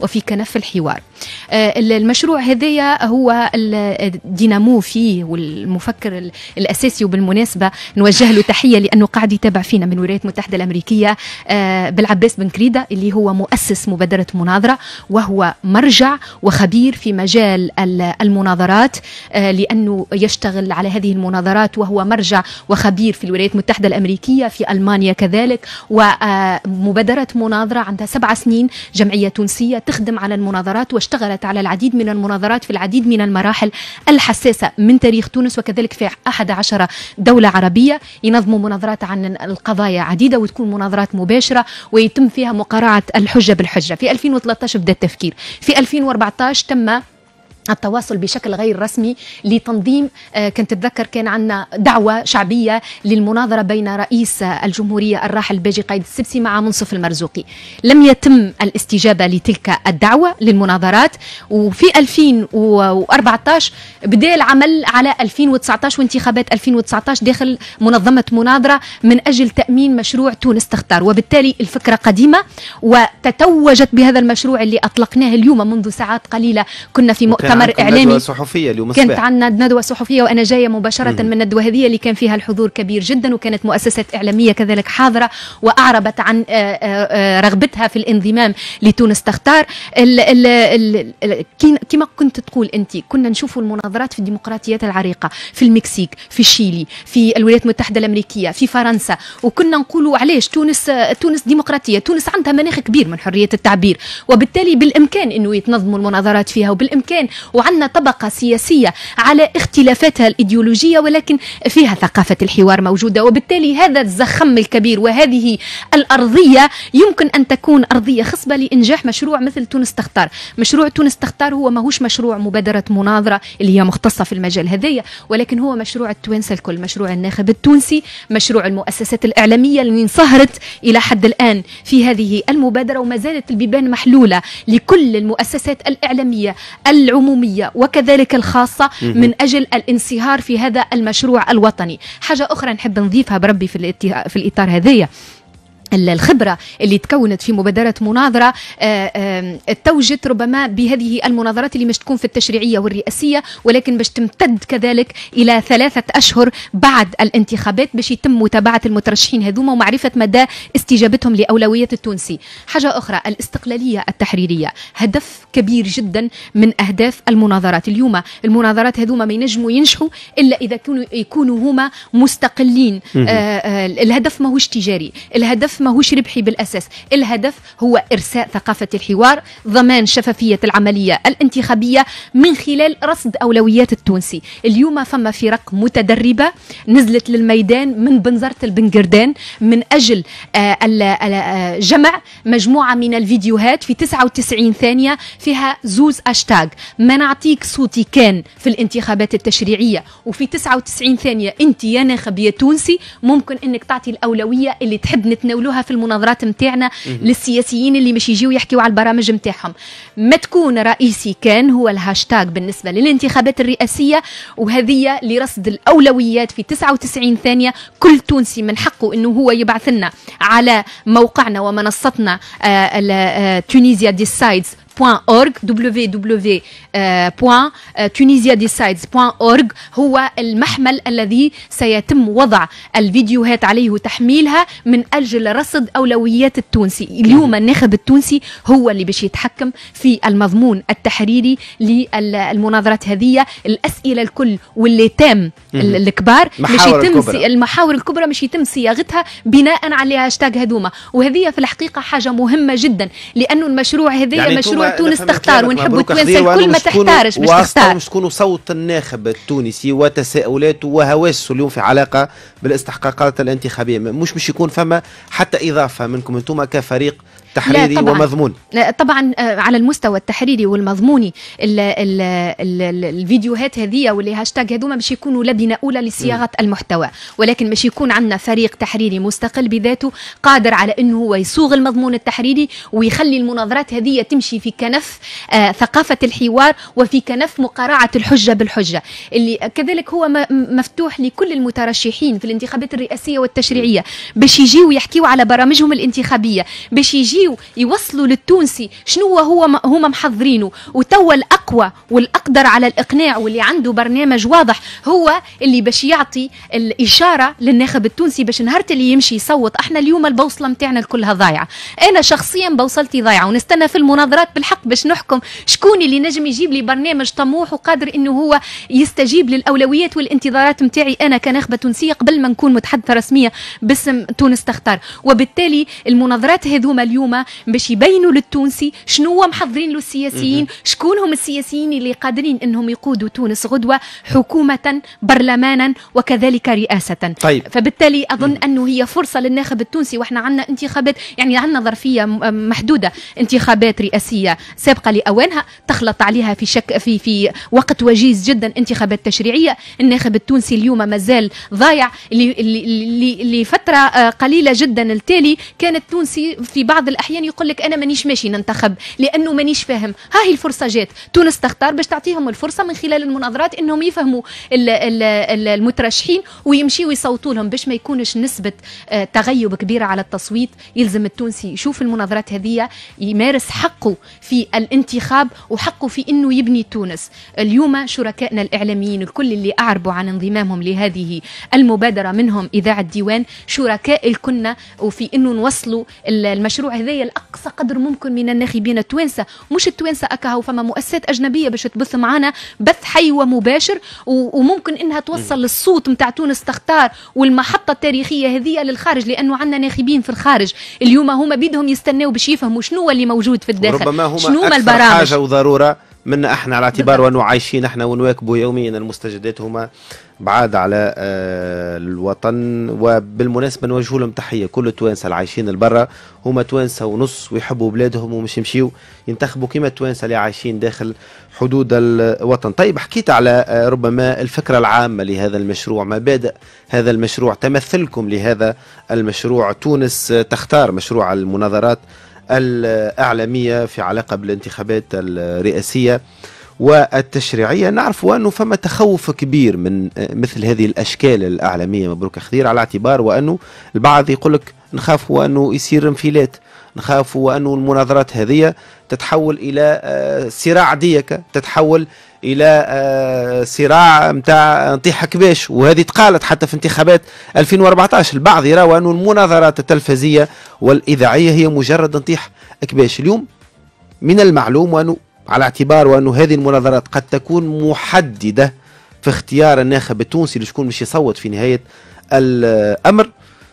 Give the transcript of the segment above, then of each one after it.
وفي كنف الحوار آه، المشروع هذايا هو الدينامو فيه والمفكر الأساسي وبالمناسبة نوجه له تحية لأنه قاعد يتابع فينا من الولايات المتحدة الأمريكية آه، بالعباس بن كريدة اللي هو مؤسس مبادرة مناظرة وهو مرجع وخبير في مجال المناظرات آه، لأنه يشتغل على هذه المناظرات وهو مرجع وخبير في الولايات المتحدة الأمريكية في ألمانيا كذلك ومبادرة مناظرة عندها سبع سنين جمعية تونسية بدأت تخدم على المناظرات واشتغلت على العديد من المناظرات في العديد من المراحل الحساسة من تاريخ تونس وكذلك في أحد عشر دولة عربية ينظموا مناظرات عن القضايا عديدة وتكون مناظرات مباشرة ويتم فيها مقارعة الحجة بالحجة في 2013 بدأ التفكير في 2014 تم التواصل بشكل غير رسمي لتنظيم آه، كنت تذكر كان عندنا دعوة شعبية للمناظرة بين رئيس آه، الجمهورية الراحل باجي قايد السبسي مع منصف المرزوقي لم يتم الاستجابة لتلك الدعوة للمناظرات وفي 2014 بدأ العمل على 2019 وانتخابات 2019 داخل منظمة مناظرة من أجل تأمين مشروع تونس تختار وبالتالي الفكرة قديمة وتتوجت بهذا المشروع اللي أطلقناه اليوم منذ ساعات قليلة كنا في مؤتمر خمر إعلامي ندوة صحفية اليوم كانت عندنا ندوة صحفية وأنا جاية مباشرة مم. من الندوة هذه اللي كان فيها الحضور كبير جدا وكانت مؤسسة إعلامية كذلك حاضرة وأعربت عن آه، آه، آه، رغبتها في الانضمام لتونس تختار كما كنت تقول أنت كنا نشوف المناظرات في الديمقراطيات العريقة في المكسيك في شيلي في الولايات المتحدة الأمريكية في فرنسا وكنا نقولوا علاش تونس تونس ديمقراطية تونس عندها مناخ كبير من حرية التعبير وبالتالي بالإمكان أنه يتنظموا المناظرات فيها وبالإمكان وعندنا طبقة سياسية على اختلافاتها الإيديولوجية ولكن فيها ثقافة الحوار موجودة وبالتالي هذا الزخم الكبير وهذه الأرضية يمكن أن تكون أرضية خصبة لإنجاح مشروع مثل تونس تختار مشروع تونس تختار هو ماهوش مشروع مبادرة مناظرة اللي هي مختصة في المجال هذايا ولكن هو مشروع التوانسة الكل مشروع الناخب التونسي مشروع المؤسسات الإعلامية اللي انصهرت إلى حد الآن في هذه المبادرة وما زالت البيبان محلولة لكل المؤسسات الإعلامية العمومية العمومية وكذلك الخاصة من أجل الانصهار في هذا المشروع الوطني حاجة أخرى نحب نضيفها بربي في, في الإطار هذية الخبرة اللي تكونت في مبادرة مناظرة آه، توجت ربما بهذه المناظرات اللي مش تكون في التشريعية والرئاسية ولكن باش تمتد كذلك إلى ثلاثة أشهر بعد الانتخابات باش يتم متابعة المترشحين هذوما ومعرفة مدى استجابتهم لأولوية التونسي حاجة أخرى الاستقلالية التحريرية هدف كبير جدا من أهداف المناظرات اليوم المناظرات هذوما ما ينجموا ينجحوا إلا إذا كانوا يكونوا هما مستقلين آه، آه، الهدف ماهوش تجاري الهدف الهدف ماهوش ربحي بالاساس الهدف هو ارساء ثقافه الحوار ضمان شفافيه العمليه الانتخابيه من خلال رصد اولويات التونسي اليوم فما فرق متدربه نزلت للميدان من بنزرت البنجردان من اجل آه، آه، جمع مجموعه من الفيديوهات في 99 ثانيه فيها زوز اشتاغ ما نعطيك صوتي كان في الانتخابات التشريعيه وفي 99 ثانيه انت يا ناخب يا تونسي ممكن انك تعطي الاولويه اللي تحب نتناول نقولوها في المناظرات نتاعنا للسياسيين اللي مش يجيو يحكيوا على البرامج نتاعهم ما تكون رئيسي كان هو الهاشتاج بالنسبه للانتخابات الرئاسيه وهذه لرصد الاولويات في 99 ثانيه كل تونسي من حقه انه هو يبعث لنا على موقعنا ومنصتنا آه، آه، تونيزيا ديسايدز .org www.tunisiadecides.org هو المحمل الذي سيتم وضع الفيديوهات عليه وتحميلها من أجل رصد أولويات التونسي اليوم الناخب التونسي هو اللي باش يتحكم في المضمون التحريري للمناظرات هذه الأسئلة الكل واللي تام الكبار مش يتم الكبرى. المحاور الكبرى مش يتم صياغتها بناء على هاشتاج هذوما وهذه في الحقيقة حاجة مهمة جدا لأنه المشروع هذا يعني مشروع مشروع تونس تختار ونحبوا التوانسه الكل ما تحتارش باش تختار مش تكونوا صوت الناخب التونسي وتساؤلاته وهواسه اليوم في علاقه بالاستحقاقات الانتخابيه مش مش يكون فما حتى اضافه منكم انتم كفريق تحريري لا طبعاً ومضمون طبعا آه، على المستوى التحريري والمضموني الـ الـ الـ الفيديوهات هذه واللي هاشتاج هذوما باش يكونوا لبنه اولى لصياغه المحتوى ولكن باش يكون عندنا فريق تحريري مستقل بذاته قادر على انه هو يصوغ المضمون التحريري ويخلي المناظرات هذه تمشي في كنف آه ثقافه الحوار وفي كنف مقارعه الحجه بالحجه اللي كذلك هو مفتوح لكل المترشحين في الانتخابات الرئاسيه والتشريعيه باش يجيو يحكيو على برامجهم الانتخابيه باش يجيو يحكيوا يوصلوا للتونسي شنو هو هما محضرينه وتوا الاقوى والاقدر على الاقناع واللي عنده برنامج واضح هو اللي باش يعطي الاشاره للناخب التونسي باش نهارت اللي يمشي يصوت احنا اليوم البوصله نتاعنا كلها ضايعه انا شخصيا بوصلتي ضايعه ونستنى في المناظرات بالحق باش نحكم شكون اللي نجم يجيب لي برنامج طموح وقادر انه هو يستجيب للاولويات والانتظارات نتاعي انا كناخبه تونسيه قبل ما نكون متحدثه رسميه باسم تونس تختار وبالتالي المناظرات هذوما اليوم باش يبينوا للتونسي شنو هو محضرين له السياسيين شكون هم السياسيين اللي قادرين انهم يقودوا تونس غدوه حكومه برلمانا وكذلك رئاسه طيب. فبالتالي اظن انه هي فرصه للناخب التونسي واحنا عندنا انتخابات يعني عندنا ظرفيه محدوده انتخابات رئاسيه سابقه لاوانها تخلط عليها في شك في في وقت وجيز جدا انتخابات تشريعيه الناخب التونسي اليوم مازال ضايع لفتره آه، قليله جدا التالي كان التونسي في بعض الأحيان احيانا يقول لك انا مانيش ماشي ننتخب لانه مانيش فاهم ها هي الفرصه جات تونس تختار باش تعطيهم الفرصه من خلال المناظرات انهم يفهموا المترشحين ويمشيوا يصوتوا لهم باش ما يكونش نسبه آه، تغيب كبيره على التصويت يلزم التونسي يشوف المناظرات هذه يمارس حقه في الانتخاب وحقه في انه يبني تونس اليوم شركائنا الاعلاميين الكل اللي اعربوا عن انضمامهم لهذه المبادره منهم اذاعه الديوان شركاء الكنا وفي انه نوصلوا المشروع هذايا الاقصى قدر ممكن من الناخبين التوانسه مش التوانسه اكاهو فما مؤسسات اجنبيه باش تبث معنا بث حي ومباشر وممكن انها توصل للصوت نتاع تونس تختار والمحطه التاريخيه هذه للخارج لانه عندنا ناخبين في الخارج اليوم هما بيدهم يستناو باش يفهموا شنو اللي موجود في الداخل ربما هما شنو البرامج حاجه وضروره منا احنا على اعتبار انه عايشين احنا ونواكبوا يوميا المستجدات هما بعاد على آه، الوطن وبالمناسبه نوجه لهم تحيه كل التوانسه اللي عايشين لبرا هما توانسه ونص ويحبوا بلادهم ومش يمشيوا ينتخبوا كيما التوانسه اللي عايشين داخل حدود الوطن طيب حكيت على آه، ربما الفكره العامه لهذا المشروع مبادئ هذا المشروع تمثلكم لهذا المشروع تونس تختار مشروع المناظرات الإعلامية في علاقة بالانتخابات الرئاسية والتشريعية نعرف أنه فما تخوف كبير من مثل هذه الأشكال الإعلامية مبروك خضير على اعتبار وأنه البعض يقول لك نخافوا أنه يصير انفلات نخافوا أنه المناظرات هذه تتحول إلى آه، صراع ديكة تتحول الى آه، صراع نتاع نطيح كباش وهذه تقالت حتى في انتخابات 2014 البعض يرى أن المناظرات التلفزية والإذاعية هي مجرد نطيح كباش اليوم من المعلوم أنه على اعتبار انه هذه المناظرات قد تكون محددة في اختيار الناخب التونسي لشكون باش يصوت في نهاية الأمر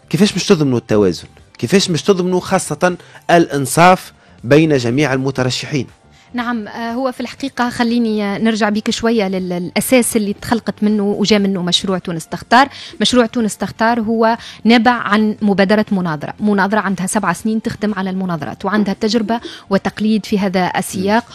كيفاش مش تضمنوا التوازن كيفاش مش تضمنوا خاصة الإنصاف بين جميع المترشحين نعم آه، هو في الحقيقة خليني آه، نرجع بك شوية للأساس اللي تخلقت منه وجاء منه مشروع تونس تختار مشروع تونس تختار هو نابع عن مبادرة مناظرة مناظرة عندها سبع سنين تخدم على المناظرات وعندها تجربة وتقليد في هذا السياق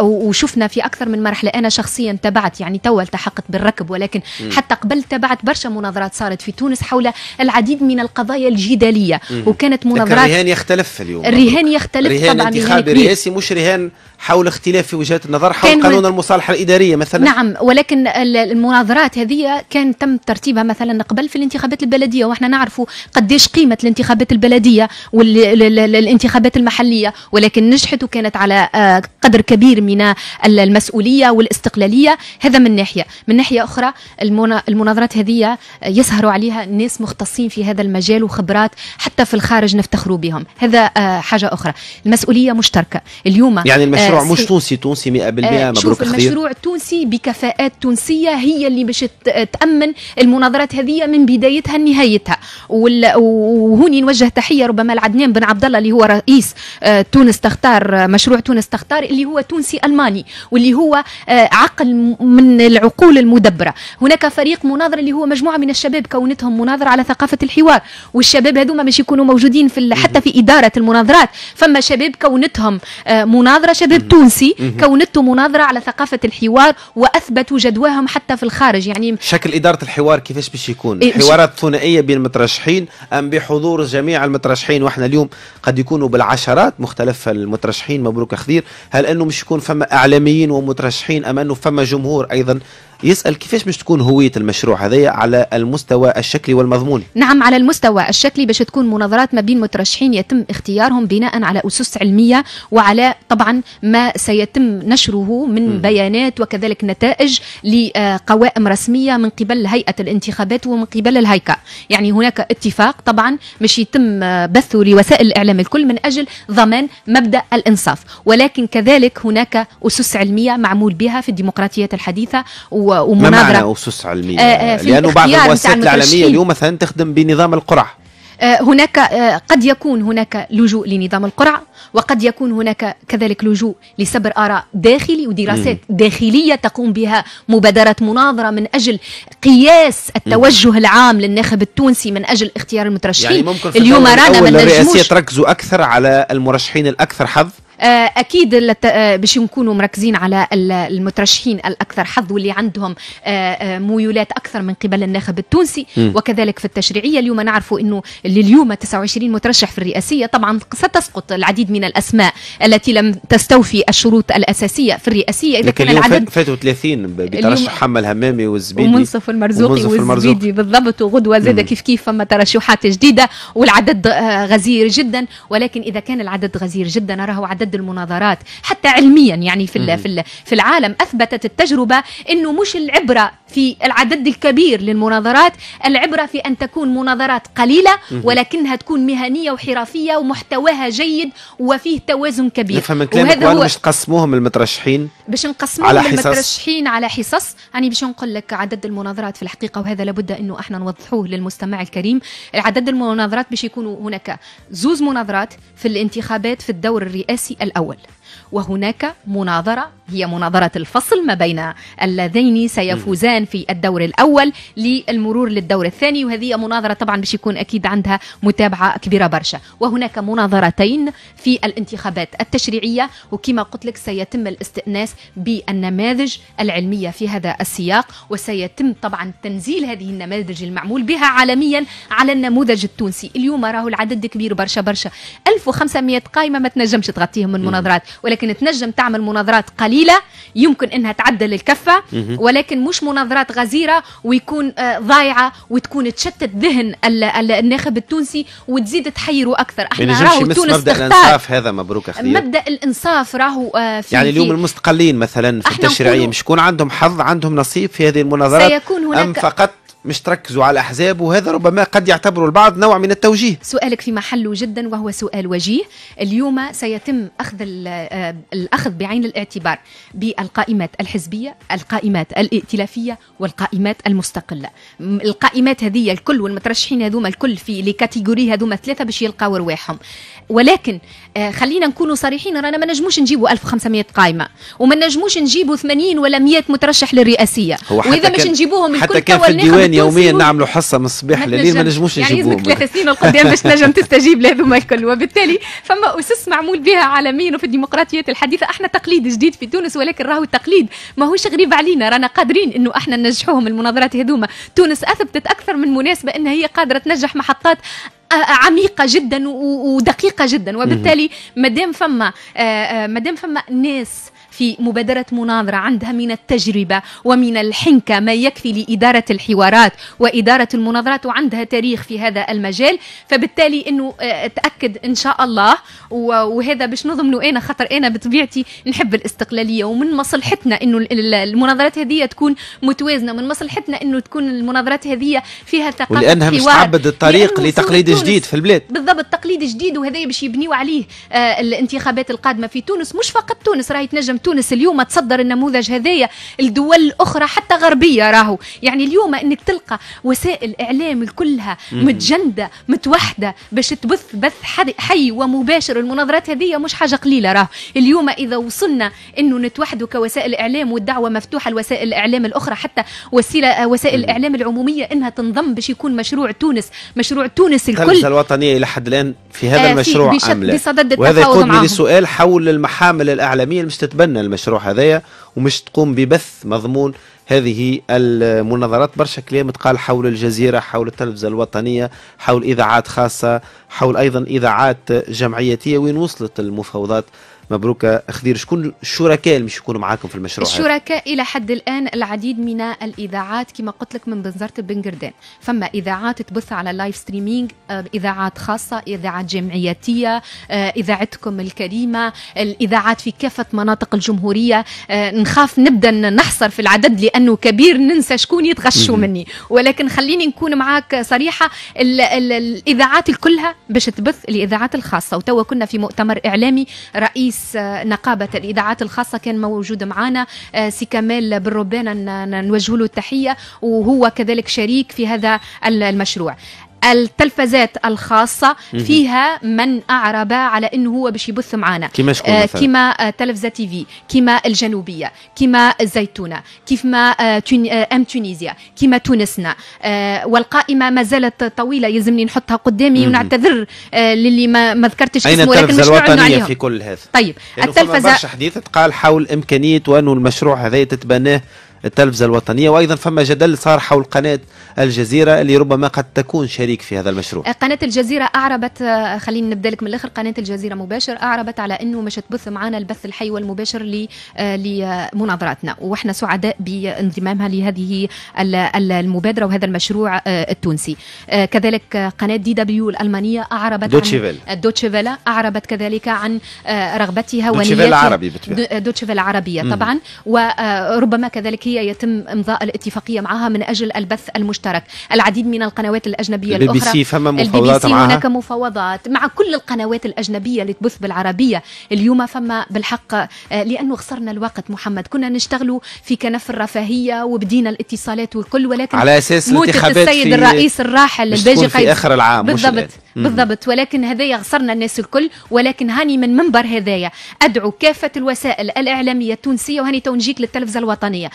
وشفنا في أكثر من مرحلة أنا شخصيا تبعت يعني تو التحقت بالركب ولكن حتى قبل تبعت برشا مناظرات صارت في تونس حول العديد من القضايا الجدالية وكانت مناظرات الرهان يختلف اليوم الرهان يختلف رهان طبعا انتخابي رئاسي مش رهان حول حول اختلاف في وجهات النظر حول قانون المصالحه الاداريه مثلا نعم ولكن المناظرات هذه كان تم ترتيبها مثلا قبل في الانتخابات البلديه واحنا نعرفوا قديش قيمه الانتخابات البلديه والانتخابات المحليه ولكن نجحت وكانت على آه، قدر كبير من المسؤوليه والاستقلاليه هذا من ناحيه من ناحيه اخرى المناظرات هذه يسهروا عليها ناس مختصين في هذا المجال وخبرات حتى في الخارج نفتخروا بهم هذا آه، حاجه اخرى المسؤوليه مشتركه اليوم يعني المشروع آه، مش تونسي تونسي 100% آه، مبروك خير. المشروع التونسي بكفاءات تونسيه هي اللي باش تامن المناظرات هذه من بدايتها لنهايتها وهوني نوجه تحيه ربما لعدنان بن عبد الله اللي هو رئيس آه، تونس تختار مشروع تونس تختار اللي هو تونسي الماني واللي هو آه، عقل من العقول المدبره هناك فريق مناظره اللي هو مجموعه من الشباب كونتهم مناظره على ثقافه الحوار والشباب هذوما باش يكونوا موجودين في حتى في اداره المناظرات فما شباب كونتهم مناظره شباب التونسي كونته مناظره على ثقافه الحوار واثبتوا جدواهم حتى في الخارج يعني شكل اداره الحوار كيفاش باش يكون إيه، حوارات ثنائيه بين المترشحين ام بحضور جميع المترشحين واحنا اليوم قد يكونوا بالعشرات مختلف المترشحين مبروك خذير هل انه مش يكون فما اعلاميين ومترشحين ام انه فما جمهور ايضا يسال كيفاش باش تكون هويه المشروع هذايا على المستوى الشكلي والمضموني نعم على المستوى الشكلي باش تكون مناظرات ما بين مترشحين يتم اختيارهم بناء على اسس علميه وعلى طبعا ما سيتم نشره من م. بيانات وكذلك نتائج لقوائم رسميه من قبل هيئه الانتخابات ومن قبل الهيكة يعني هناك اتفاق طبعا باش يتم بثه لوسائل الاعلام الكل من اجل ضمان مبدا الانصاف ولكن كذلك هناك اسس علميه معمول بها في الديمقراطيات الحديثه و ومناظره ما معنى اسس علميه؟ آه, آه، لانه بعض المؤسسات العالميه اليوم مثلا تخدم بنظام القرع آه، هناك آه، قد يكون هناك لجوء لنظام القرع وقد يكون هناك كذلك لجوء لسبر آراء داخلي ودراسات م. داخلية تقوم بها مبادرة مناظرة من أجل قياس التوجه م. العام للناخب التونسي من أجل اختيار المترشحين يعني ممكن في اليوم رانا من الرئاسية تركزوا أكثر على المرشحين الأكثر حظ آه، اكيد آه، باش نكونوا مركزين على المترشحين الاكثر حظ واللي عندهم آه، ميولات اكثر من قبل الناخب التونسي م. وكذلك في التشريعيه اليوم نعرفوا انه لليوم 29 مترشح في الرئاسيه طبعا ستسقط العديد من الاسماء التي لم تستوفي الشروط الاساسيه في الرئاسيه اذا كان العدد فاتوا 30 بترشح حمل همامي والزبيدي ومنصف المرزوقي والزبيدي بالضبط وغدوه زاد كيف كيف فما ترشحات جديده والعدد غزير جدا ولكن اذا كان العدد غزير جدا راهو عدد ضد المناظرات حتى علميا يعني في في في العالم اثبتت التجربه انه مش العبره في العدد الكبير للمناظرات العبره في ان تكون مناظرات قليله ولكنها تكون مهنيه وحرفيه ومحتواها جيد وفيه توازن كبير نفهم من كلامك وهذا هو باش تقسموهم المترشحين باش نقسموهم على المترشحين على حصص يعني باش نقول لك عدد المناظرات في الحقيقه وهذا لابد انه احنا نوضحوه للمستمع الكريم عدد المناظرات باش يكونوا هناك زوز مناظرات في الانتخابات في الدور الرئاسي الأول وهناك مناظرة هي مناظرة الفصل ما بين اللذين سيفوزان في الدور الأول للمرور للدور الثاني وهذه مناظرة طبعا باش يكون أكيد عندها متابعة كبيرة برشا وهناك مناظرتين في الانتخابات التشريعية وكما قلت لك سيتم الاستئناس بالنماذج العلمية في هذا السياق وسيتم طبعا تنزيل هذه النماذج المعمول بها عالميا على النموذج التونسي اليوم راه العدد كبير برشا برشا 1500 قائمة ما تنجمش تغطيهم من مناظرات ولكن تنجم تعمل مناظرات قليله يمكن انها تعدل الكفه ولكن مش مناظرات غزيره ويكون آه، ضايعه وتكون تشتت ذهن الناخب التونسي وتزيد تحيره اكثر احنا راهو تونس مبدا تختار. الانصاف هذا مبروك اخي مبدا الانصاف راهو آه، في يعني اليوم المستقلين مثلا في التشريعيه مش يكون عندهم حظ عندهم نصيب في هذه المناظرات سيكون هناك أم فقط مش تركزوا على الأحزاب وهذا ربما قد يعتبر البعض نوع من التوجيه سؤالك في محله جدا وهو سؤال وجيه اليوم سيتم أخذ آه، الأخذ بعين الاعتبار بالقائمات الحزبية القائمات الائتلافية والقائمات المستقلة القائمات هذه الكل والمترشحين هذوما الكل في لي كاتيجوري هذوما ثلاثة باش يلقاو رواحهم ولكن آه، خلينا نكونوا صريحين رانا ما نجموش نجيبوا 1500 قائمه وما نجموش نجيبوا 80 ولا 100 مترشح للرئاسيه واذا مش نجيبوهم حتى كان في الديوان يوميا نعملوا حصه من الصباح لليل ما نجموش يعني نجيبوهم يعني ثلاث سنين القدام باش تنجم تستجيب لهذوما الكل وبالتالي فما اسس معمول بها عالميا وفي الديمقراطيات الحديثه احنا تقليد جديد في تونس ولكن راهو التقليد ماهوش غريب علينا رانا قادرين انه احنا ننجحوهم المناظرات هذوما تونس اثبتت اكثر من مناسبه انها هي قادره تنجح محطات عميقه جدا ودقيقه جدا وبالتالي مادام فما آه، آه، مادام فما ناس في مبادرة مناظرة عندها من التجربة ومن الحنكة ما يكفي لإدارة الحوارات وإدارة المناظرات وعندها تاريخ في هذا المجال فبالتالي أنه آه، تأكد إن شاء الله وهذا باش نضمنه أنا خطر أنا بطبيعتي نحب الاستقلالية ومن مصلحتنا أنه المناظرات هذه تكون متوازنة من مصلحتنا أنه تكون المناظرات هذه فيها ثقافة ولأنها مش تعبد الطريق لتقليد جديد في البلاد بالضبط تقليد جديد وهذا باش يبنيوا عليه آه، الانتخابات القادمة في تونس مش فقط تونس راهي تنجم تونس اليوم تصدر النموذج هذايا الدول الاخرى حتى غربيه راهو يعني اليوم انك تلقى وسائل اعلام كلها متجنده متوحده باش تبث بث حي ومباشر المناظرات هذه مش حاجه قليله راه اليوم اذا وصلنا انه نتوحدوا كوسائل اعلام والدعوه مفتوحه لوسائل الاعلام الاخرى حتى وسيله آه، وسائل الاعلام العموميه انها تنضم باش يكون مشروع تونس مشروع تونس الكل الوطنيه الى حد الان في هذا آه المشروع عامله بصدد وهذا يقودني لسؤال حول المحامل الاعلاميه اللي مش تتبنى ضمن المشروع هذايا ومش تقوم ببث مضمون هذه المناظرات برشا كلام تقال حول الجزيرة حول التلفزة الوطنية حول إذاعات خاصة حول أيضا إذاعات جمعيتية وين وصلت المفاوضات مبروك خضير شكون الشركاء اللي مش يكونوا معاكم في المشروع الشركاء الى حد الان العديد من الاذاعات كما قلت لك من بنزرت بن قردان فما اذاعات تبث على لايف آه، ستريمينج اذاعات خاصه اذاعات جمعياتيه آه، اذاعتكم الكريمه الاذاعات في كافه مناطق الجمهوريه آه، نخاف نبدا نحصر في العدد لانه كبير ننسى شكون يتغشوا مني ولكن خليني نكون معاك صريحه الـ الـ الاذاعات كلها باش تبث الاذاعات الخاصه وتوا كنا في مؤتمر اعلامي رئيس رئيس آه، نقابه الاذاعات الخاصه كان موجود معنا آه، سي كمال بن نوجه له التحيه وهو كذلك شريك في هذا المشروع التلفزات الخاصة فيها من أعرب على أنه هو باش يبث معنا كما شكون آه كما آه تلفزة تي في كما الجنوبية كما الزيتونة كيفما آه تون... آه أم تونيزيا كما تونسنا آه والقائمة ما زالت طويلة يلزمني نحطها قدامي ونعتذر آه للي ما, ما ذكرتش اسمه لكن مش الوطنية في كل هذا طيب التلفزة برشا حديث تقال حول إمكانية وأنه المشروع هذا تتبناه التلفزة الوطنية وأيضا فما جدل صار حول قناة الجزيرة اللي ربما قد تكون شريك في هذا المشروع آه، قناة الجزيرة أعربت آه، خلينا نبدأ لك من الآخر قناة الجزيرة مباشر أعربت على أنه مش تبث معنا البث الحي والمباشر آه، لمناظراتنا وإحنا سعداء بانضمامها لهذه المبادرة وهذا المشروع التونسي كذلك قناة دي دبليو الألمانية أعربت دوتشيفيل دوتشيفيلا أعربت كذلك عن رغبتها دوتشيفيلا دوتشيفيل عربي دوتشيفيل عربية طبعا وربما كذلك تركيا يتم إمضاء الاتفاقية معها من أجل البث المشترك العديد من القنوات الأجنبية الأخرى البي بي سي فما مفاوضات معها هناك مفاوضات مع كل القنوات الأجنبية اللي تبث بالعربية اليوم فما بالحق آه، لأنه خسرنا الوقت محمد كنا نشتغلوا في كنف الرفاهية وبدينا الاتصالات والكل ولكن على أساس موتة السيد الرئيس الراحل الباجي في آخر العام بالضبط بالضبط ولكن هذايا يغصرنا الناس الكل ولكن هاني من منبر هذايا ادعو كافه الوسائل الاعلاميه التونسيه وهاني تو نجيك للتلفزه الوطنيه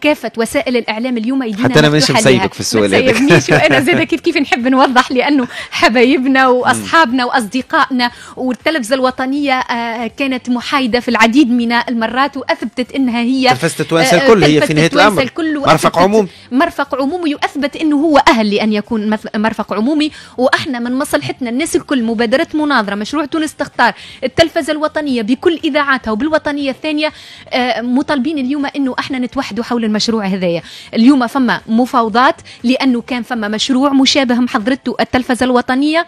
كافه وسائل الاعلام اليوم يدينا حتى انا ماشي مسيبك في السؤال هذا وانا زاده كيف كيف نحب نوضح لانه حبايبنا واصحابنا واصدقائنا والتلفزه الوطنيه آه، كانت محايده في العديد من المرات واثبتت انها هي تلفزه تونس آه، الكل هي في نهايه الامر مرفق عمومي مرفق عمومي واثبت انه هو اهل لان يكون مرفق عمومي واحنا من مصر صلحتنا الناس الكل مبادرة مناظرة مشروع تونس تختار التلفزة الوطنية بكل إذاعاتها وبالوطنية الثانية آه، مطالبين اليوم أنه احنا نتوحدوا حول المشروع هذايا اليوم فما مفاوضات لأنه كان فما مشروع مشابه محضرته التلفزة الوطنية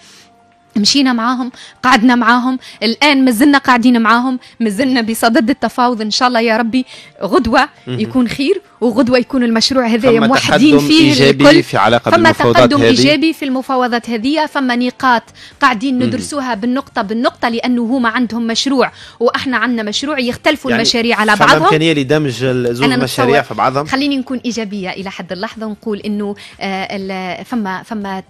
مشينا معاهم قعدنا معاهم الان مازلنا قاعدين معاهم مازلنا بصدد التفاوض ان شاء الله يا ربي غدوه يكون خير وغدوه يكون المشروع هذايا موحدين فيه إيجابي الكل. في علاقه فما تقدم هذه. ايجابي في المفاوضات هذه فما نقاط قاعدين ندرسوها بالنقطه بالنقطه لانه هما عندهم مشروع واحنا عندنا مشروع يختلفوا يعني المشاريع على بعضهم فما امكانيه لدمج زوج المشاريع في بعضهم خليني نكون ايجابيه الى حد اللحظه ونقول انه آه فما فما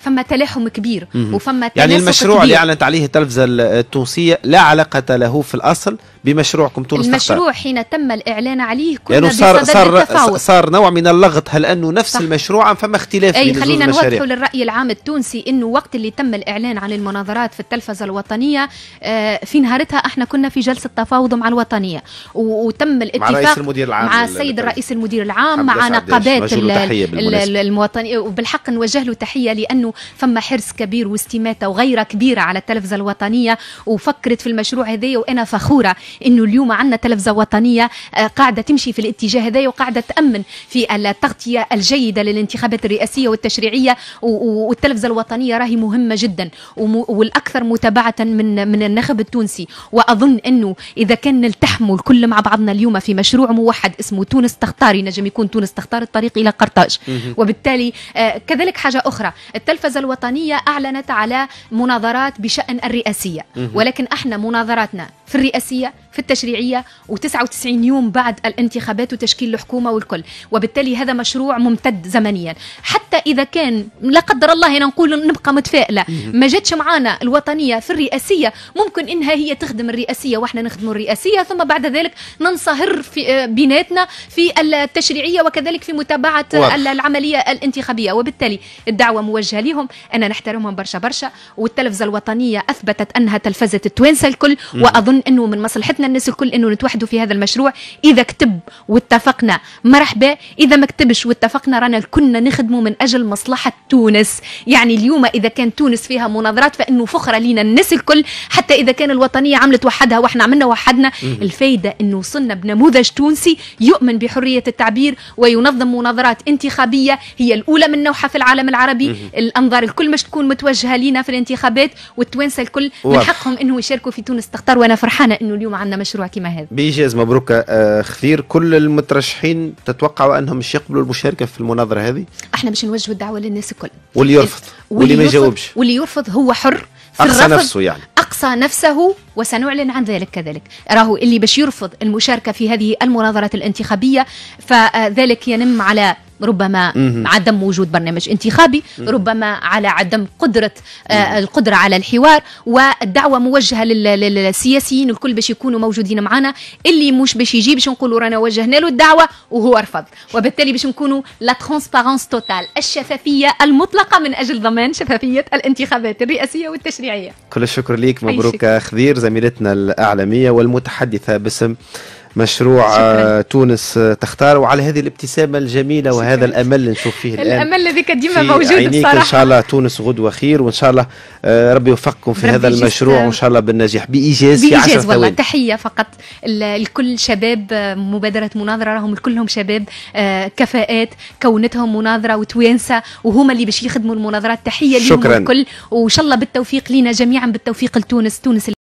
فما تلاحم كبير وفما يعني المشروع كبير. اللي اعلنت عليه التلفزه التونسيه لا علاقه له في الاصل بمشروعكم تونس المشروع حين تم الاعلان عليه كنا صار صار صار نوع من اللغط هل انه نفس صح. المشروع ام فما اختلاف اي خلينا نوضحوا للراي العام التونسي انه وقت اللي تم الاعلان عن المناظرات في التلفزه الوطنيه آه، في نهارتها احنا كنا في جلسه تفاوض مع الوطنيه وتم الاتفاق مع رئيس المدير العام مع السيد الرئيس المدير العام مع نقابات المواطنين وبالحق نوجه له تحيه لانه فما حرص كبير واستماته وغيره كبيره على التلفزه الوطنيه وفكرت في المشروع هذايا وانا فخوره انه اليوم عندنا تلفزه وطنيه آه، قاعده تمشي في الاتجاه الاتجاه هذايا وقاعدة تأمن في التغطية الجيدة للانتخابات الرئاسية والتشريعية والتلفزة الوطنية راهي مهمة جدا والأكثر متابعة من من النخب التونسي وأظن أنه إذا كان نلتحموا الكل مع بعضنا اليوم في مشروع موحد اسمه تونس تختار ينجم يكون تونس تختار الطريق إلى قرطاج وبالتالي آه، كذلك حاجة أخرى التلفزة الوطنية أعلنت على مناظرات بشأن الرئاسية ولكن احنا مناظراتنا في الرئاسية في التشريعية و99 يوم بعد الانتخابات وتشكيل الحكومة والكل وبالتالي هذا مشروع ممتد زمنيا حتى إذا كان لا قدر الله هنا نقول نبقى متفائلة ما جاتش معانا الوطنية في الرئاسية ممكن إنها هي تخدم الرئاسية وإحنا نخدم الرئاسية ثم بعد ذلك ننصهر في آه، بيناتنا في التشريعية وكذلك في متابعة واضح. العملية الانتخابية وبالتالي الدعوة موجهة لهم أنا نحترمهم برشا برشا والتلفزة الوطنية أثبتت أنها تلفزة التوانسة الكل وأظن أظن أنه من مصلحتنا الناس الكل أنه نتوحدوا في هذا المشروع إذا كتب واتفقنا مرحبا إذا ما كتبش واتفقنا رانا كنا نخدموا من أجل مصلحة تونس يعني اليوم إذا كان تونس فيها مناظرات فإنه فخرة لينا الناس الكل حتى إذا كان الوطنية عملت وحدها وإحنا عملنا وحدنا الفايدة أنه وصلنا بنموذج تونسي يؤمن بحرية التعبير وينظم مناظرات انتخابية هي الأولى من نوعها في العالم العربي الأنظار الكل مش تكون متوجهة لينا في الانتخابات والتوانسة الكل من حقهم أنه يشاركوا في تونس تختار وأنا فرحانه انه اليوم عندنا مشروع كما هذا بيجاز مبروكة آه، خثير كل المترشحين تتوقعوا انهم مش يقبلوا المشاركه في المناظره هذه احنا مش نوجه الدعوه للناس الكل واللي يرفض واللي, واللي ما يجاوبش واللي يرفض هو حر في اقصى الرفض نفسه يعني اقصى نفسه وسنعلن عن ذلك كذلك راهو اللي باش يرفض المشاركة في هذه المناظرة الانتخابية فذلك ينم على ربما عدم وجود برنامج انتخابي ربما على عدم قدرة آه، القدرة على الحوار والدعوة موجهة للسياسيين الكل باش يكونوا موجودين معنا اللي مش باش يجي باش نقولوا رانا وجهنا له الدعوة وهو رفض وبالتالي باش نكونوا لا ترونسبارونس توتال الشفافية المطلقة من أجل ضمان شفافية الانتخابات الرئاسية والتشريعية كل الشكر ليك مبروك خذير زميلتنا الإعلامية والمتحدثة باسم مشروع آه، شكرا. تونس آه، تختار وعلى هذه الابتسامة الجميلة شكرا. وهذا الأمل اللي نشوف فيه الآن الأمل هذيك ديما موجود عينيك بصراحة. إن شاء الله تونس غدوة خير وإن شاء الله آه، ربي يوفقكم في هذا المشروع وإن شاء الله بالنجاح بإيجاز, بإيجاز في 10 والله تحية فقط لكل شباب مبادرة مناظرة راهم كلهم شباب كفاءات كونتهم مناظرة وتوانسة وهما اللي باش يخدموا المناظرات تحية لهم الكل وإن شاء الله بالتوفيق لينا جميعا بالتوفيق لتونس تونس